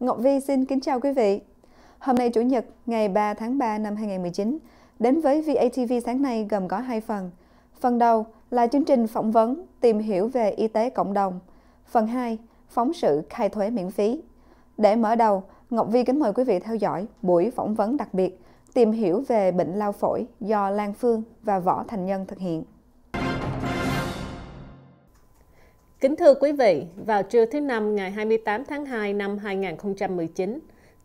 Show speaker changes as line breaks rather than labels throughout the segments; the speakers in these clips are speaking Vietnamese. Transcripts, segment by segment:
Ngọc Vi xin kính chào quý vị. Hôm nay Chủ nhật, ngày 3 tháng 3 năm 2019, đến với VATV sáng nay gồm có hai phần. Phần đầu là chương trình phỏng vấn tìm hiểu về y tế cộng đồng. Phần 2, phóng sự khai thuế miễn phí. Để mở đầu, Ngọc Vi kính mời quý vị theo dõi buổi phỏng vấn đặc biệt tìm hiểu về bệnh lao phổi do Lan Phương và Võ Thành Nhân thực hiện. Kính thưa quý vị, vào trưa thứ Năm ngày 28 tháng 2 năm 2019,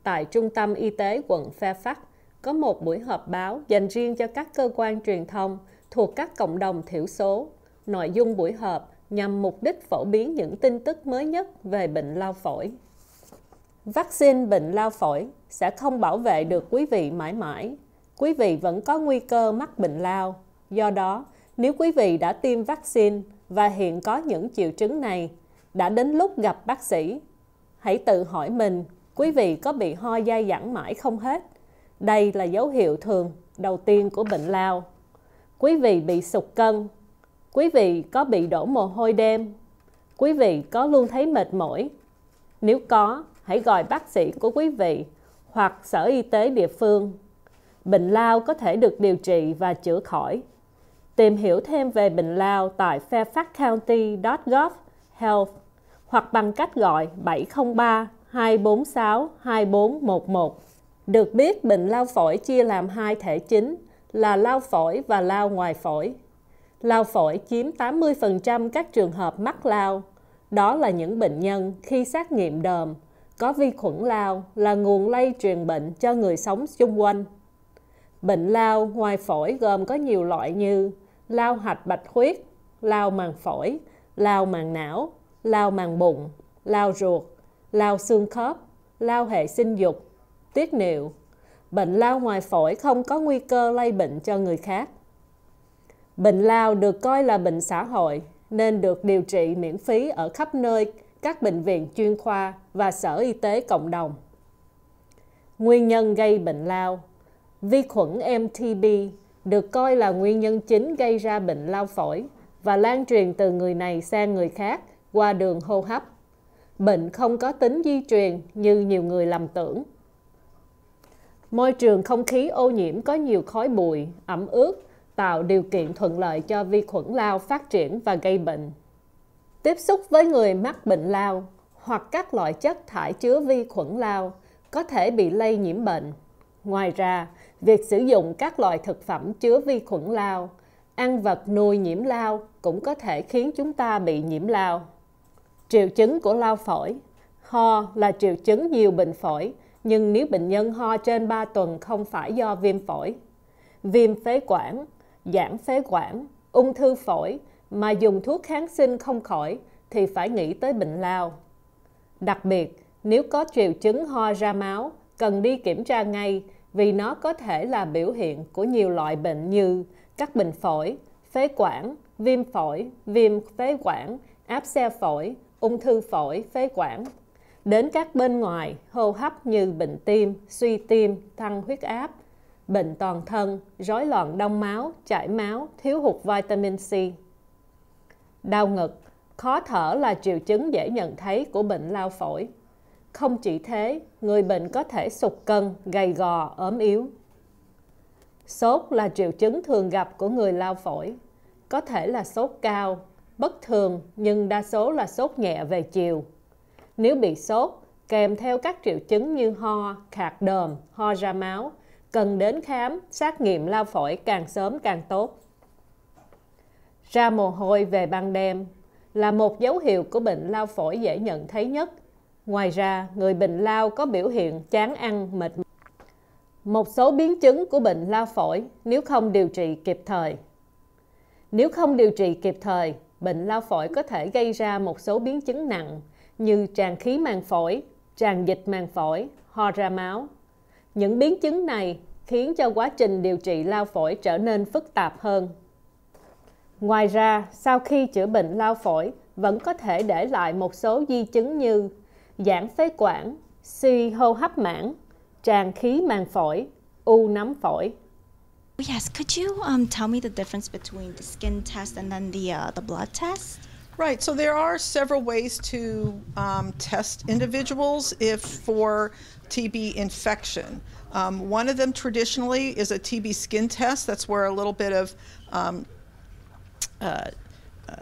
tại Trung tâm Y tế quận Fairfax, có một buổi họp báo dành riêng cho các cơ quan truyền thông thuộc các cộng đồng thiểu số. Nội dung buổi họp nhằm mục đích phổ biến những tin tức mới nhất về bệnh lao phổi. Vaccine bệnh lao phổi sẽ không bảo vệ được quý vị mãi mãi. Quý vị vẫn có nguy cơ mắc bệnh lao. Do đó, nếu quý vị đã tiêm vaccine, và hiện có những triệu chứng này, đã đến lúc gặp bác sĩ. Hãy tự hỏi mình, quý vị có bị ho dai dẳng mãi không hết? Đây là dấu hiệu thường đầu tiên của bệnh lao. Quý vị bị sụt cân, quý vị có bị đổ mồ hôi đêm, quý vị có luôn thấy mệt mỏi. Nếu có, hãy gọi bác sĩ của quý vị hoặc sở y tế địa phương. Bệnh lao có thể được điều trị và chữa khỏi Tìm hiểu thêm về bệnh lao tại fairfaxcounty.gov health hoặc bằng cách gọi 703 246 2411. Được biết bệnh lao phổi chia làm hai thể chính là lao phổi và lao ngoài phổi. Lao phổi chiếm 80% các trường hợp mắc lao. Đó là những bệnh nhân khi xét nghiệm đờm có vi khuẩn lao là nguồn lây truyền bệnh cho người sống xung quanh. Bệnh lao ngoài phổi gồm có nhiều loại như lao hạch bạch huyết, lao màng phổi, lao màng não, lao màng bụng, lao ruột, lao xương khớp, lao hệ sinh dục, tiết niệu. Bệnh lao ngoài phổi không có nguy cơ lây bệnh cho người khác. Bệnh lao được coi là bệnh xã hội nên được điều trị miễn phí ở khắp nơi các bệnh viện chuyên khoa và sở y tế cộng đồng. Nguyên nhân gây bệnh lao Vi khuẩn MTB được coi là nguyên nhân chính gây ra bệnh lao phổi và lan truyền từ người này sang người khác qua đường hô hấp. Bệnh không có tính di truyền như nhiều người lầm tưởng. Môi trường không khí ô nhiễm có nhiều khói bụi, ẩm ướt, tạo điều kiện thuận lợi cho vi khuẩn lao phát triển và gây bệnh. Tiếp xúc với người mắc bệnh lao hoặc các loại chất thải chứa vi khuẩn lao có thể bị lây nhiễm bệnh. Ngoài ra, việc sử dụng các loại thực phẩm chứa vi khuẩn lao, ăn vật nuôi nhiễm lao cũng có thể khiến chúng ta bị nhiễm lao. Triệu chứng của lao phổi Ho là triệu chứng nhiều bệnh phổi, nhưng nếu bệnh nhân ho trên 3 tuần không phải do viêm phổi. Viêm phế quản, giãn phế quản, ung thư phổi mà dùng thuốc kháng sinh không khỏi thì phải nghĩ tới bệnh lao. Đặc biệt, nếu có triệu chứng ho ra máu, cần đi kiểm tra ngay vì nó có thể là biểu hiện của nhiều loại bệnh như các bệnh phổi, phế quản, viêm phổi, viêm phế quản, áp xe phổi, ung thư phổi, phế quản. Đến các bên ngoài hô hấp như bệnh tim, suy tim, tăng huyết áp, bệnh toàn thân, rối loạn đông máu, chảy máu, thiếu hụt vitamin C. Đau ngực, khó thở là triệu chứng dễ nhận thấy của bệnh lao phổi. Không chỉ thế, người bệnh có thể sụt cân, gầy gò, ốm yếu. Sốt là triệu chứng thường gặp của người lao phổi. Có thể là sốt cao, bất thường nhưng đa số là sốt nhẹ về chiều. Nếu bị sốt, kèm theo các triệu chứng như ho, khạc đờm, ho ra máu, cần đến khám, xét nghiệm lao phổi càng sớm càng tốt. Ra mồ hôi về ban đêm là một dấu hiệu của bệnh lao phổi dễ nhận thấy nhất Ngoài ra, người bệnh lao có biểu hiện chán ăn, mệt mỏi. Một số biến chứng của bệnh lao phổi nếu không điều trị kịp thời. Nếu không điều trị kịp thời, bệnh lao phổi có thể gây ra một số biến chứng nặng như tràn khí màng phổi, tràn dịch màng phổi, ho ra máu. Những biến chứng này khiến cho quá trình điều trị lao phổi trở nên phức tạp hơn. Ngoài ra, sau khi chữa bệnh lao phổi, vẫn có thể để lại một số di chứng như giãn phế quản, suy hô hấp mãn, tràn khí màng phổi, u nấm phổi. Oh, yes, could you um, tell me the difference between
the skin test and then the uh, the blood test? Right. So there are several ways to um, test individuals if for TB infection. Um, one of them traditionally is a TB skin test. That's where a little bit of um, uh, uh,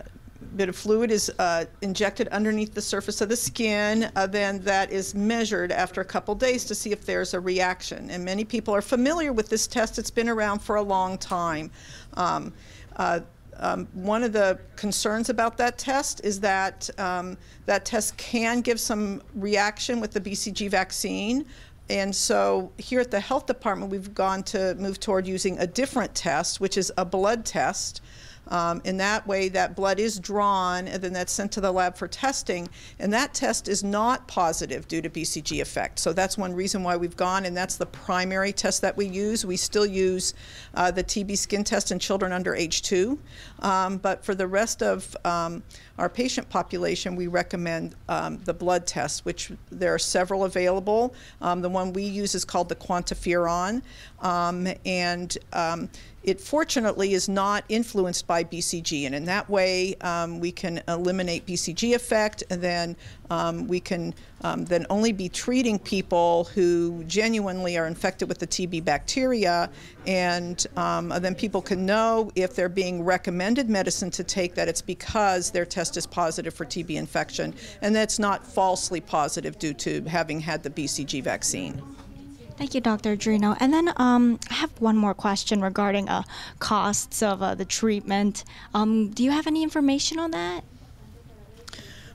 bit of fluid is uh, injected underneath the surface of the skin. Uh, then that is measured after a couple days to see if there's a reaction. And many people are familiar with this test. It's been around for a long time. Um, uh, um, one of the concerns about that test is that um, that test can give some reaction with the BCG vaccine. And so here at the health department, we've gone to move toward using a different test, which is a blood test. Um, in that way, that blood is drawn and then that's sent to the lab for testing. And that test is not positive due to BCG effect. So that's one reason why we've gone, and that's the primary test that we use. We still use uh, the TB skin test in children under age two. Um, but for the rest of um, our patient population, we recommend um, the blood test, which there are several available. Um, the one we use is called the quantiferon. Um, and it fortunately is not influenced by BCG. And in that way, um, we can eliminate BCG effect. And then um, we can um, then only be treating people who genuinely are infected with the TB bacteria. And, um, and then people can know if they're being recommended medicine to take that it's because their test is positive for TB infection. And that's not falsely positive due to having had the BCG vaccine.
Thank you, Dr. Drino. And then um, I have one more question regarding uh, costs of uh, the treatment. Um, do you have any information on that?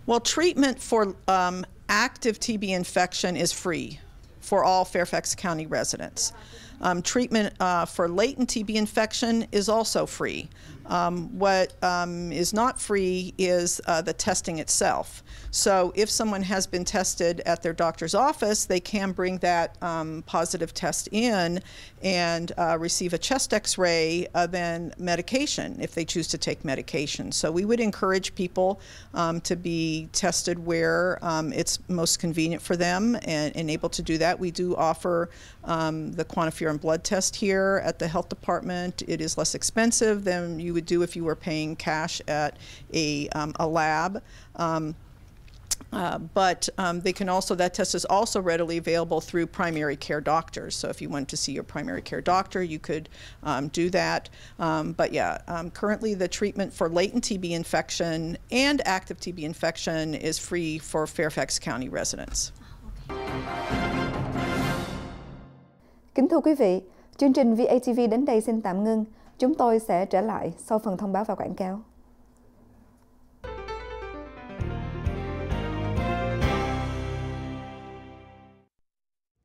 Well, treatment for um, active TB infection is free for all Fairfax County residents. Um, treatment uh, for latent TB infection is also free. Um, what um, is not free is uh, the testing itself. So if someone has been tested at their doctor's office, they can bring that um, positive test in and uh, receive a chest x-ray, uh, then medication if they choose to take medication. So we would encourage people um, to be tested where um, it's most convenient for them and, and, able to do that. We do offer um, the quantiferon blood test here at the health department. It is less expensive than you would do if you were paying cash at a, um, a lab. Um, uh, but um, they can also, that test is also readily available through primary care doctors. So if you want to see your primary care doctor, you could um, do that. Um, but yeah, um, currently the treatment for latent TB infection and active TB infection is free for Fairfax County residents.
Kính thưa quý vị, chương trình VATV đến đây xin tạm ngưng. Chúng tôi sẽ trở lại sau phần thông báo và quảng cáo.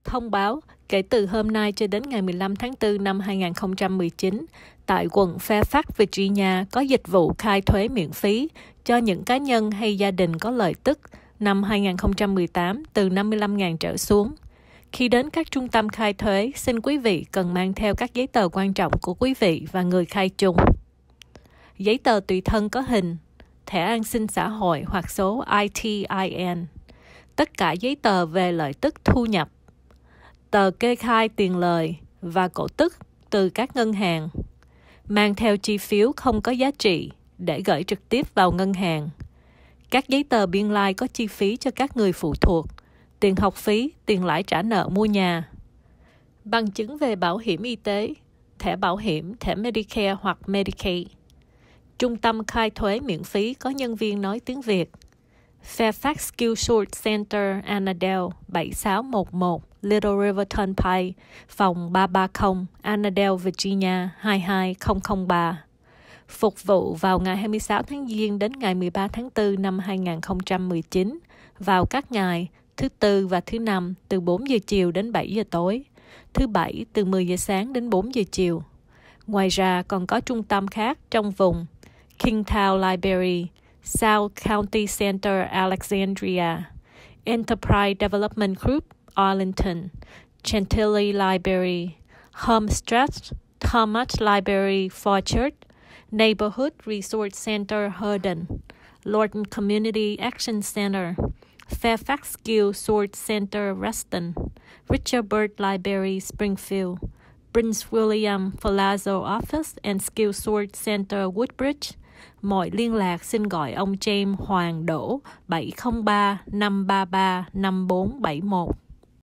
Thông báo, kể từ hôm nay cho đến ngày 15 tháng 4 năm 2019, tại quận Fairfax, Virginia có dịch vụ khai thuế miễn phí cho những cá nhân hay gia đình có lợi tức năm 2018 từ 55.000 trở xuống. Khi đến các trung tâm khai thuế, xin quý vị cần mang theo các giấy tờ quan trọng của quý vị và người khai trùng. Giấy tờ tùy thân có hình, thẻ an sinh xã hội hoặc số ITIN. Tất cả giấy tờ về lợi tức thu nhập, tờ kê khai tiền lời và cổ tức từ các ngân hàng. Mang theo chi phiếu không có giá trị để gửi trực tiếp vào ngân hàng. Các giấy tờ biên lai có chi phí cho các người phụ thuộc tiền học phí, tiền lãi trả nợ mua nhà. Bằng chứng về bảo hiểm y tế, thẻ bảo hiểm, thẻ Medicare hoặc Medicaid. Trung tâm khai thuế miễn phí có nhân viên nói tiếng Việt. Fairfax Skill Short Center Annadale 7611 Little River Turnpike, phòng 330, Annadale, Virginia 22003. Phục vụ vào ngày 26 tháng Giêng đến ngày 13 tháng 4 năm 2019 vào các ngày thứ tư và thứ năm từ 4 giờ chiều đến 7 giờ tối, thứ bảy từ 10 giờ sáng đến 4 giờ chiều. Ngoài ra còn có trung tâm khác trong vùng Kingtown Library, South County Center Alexandria, Enterprise Development Group Arlington, Chantilly Library, Homestretch, Thomas Library for Church, Neighborhood Resource Center Herndon, Lorton Community Action Center, Fairfax Guild Sword Center Reston, Richard Bird Library Springfield, Prince William Palazzo Office and Skill Sword Center Woodbridge. Mọi liên lạc xin gọi ông James Hoàng Đỗ 703 533 5471.